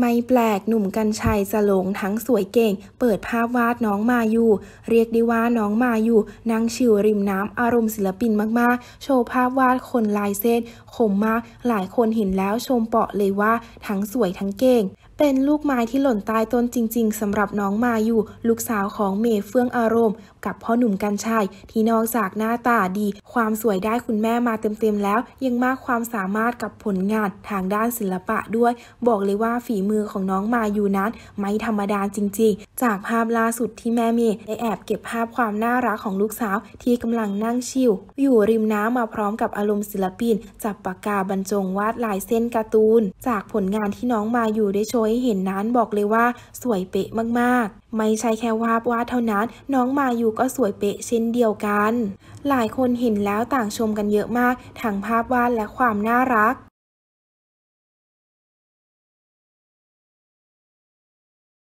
ไม่แปลกหนุ่มกัญชัยสลงทั้งสวยเก่ง เปิดภาพวาดน้องมาอยู่ เรียกได้ว่าน้องมาอยู่ นั่งชิวริมน้ำอารมณ์ศิลปินมากๆ โชว์ภาพวาดคนลายเส้นคมมาก หลายคนเห็นแล้วชมเปาะเลยว่าทั้งสวยทั้งเก่งเป็นลูกไม้ที่หล่นตายต้นจริง ๆสำหรับน้องมาอยู่ ลูกสาวของเมเฟื่องอารมณ์ กับพ่อหนุ่มกันชัยที่นอกจากหน้าตาดี ความสวยได้คุณแม่มาเต็ม ๆ แล้ว ยังมากความสามารถกับผลงานทางด้านศิลปะด้วย บอกเลยว่าฝีมือของน้องมาอยู่นั้น ไม่ธรรมดาจริงๆ จากภาพล่าสุดที่แม่เมได้แอบเก็บภาพความน่ารักของลูกสาว ที่กำลังนั่งชิวอยู่ริมน้ำมาพร้อมกับอารมณ์ศิลปินจับปากกาบรรจงวาดลายเส้นการ์ตูนจากผลงานที่น้องมาอยู่ได้โชยใ้เห็นนั้นบอกเลยว่าสวยเป๊ะมากๆ ไม่ใช่แค่วาบวาดเท่านั้น น้องมาอยู่ก็สวยเป๊ะเช่นเดียวกัน หลายคนเห็นแล้วต่างชมกันเยอะมากทั้งภาพวาดและความน่ารัก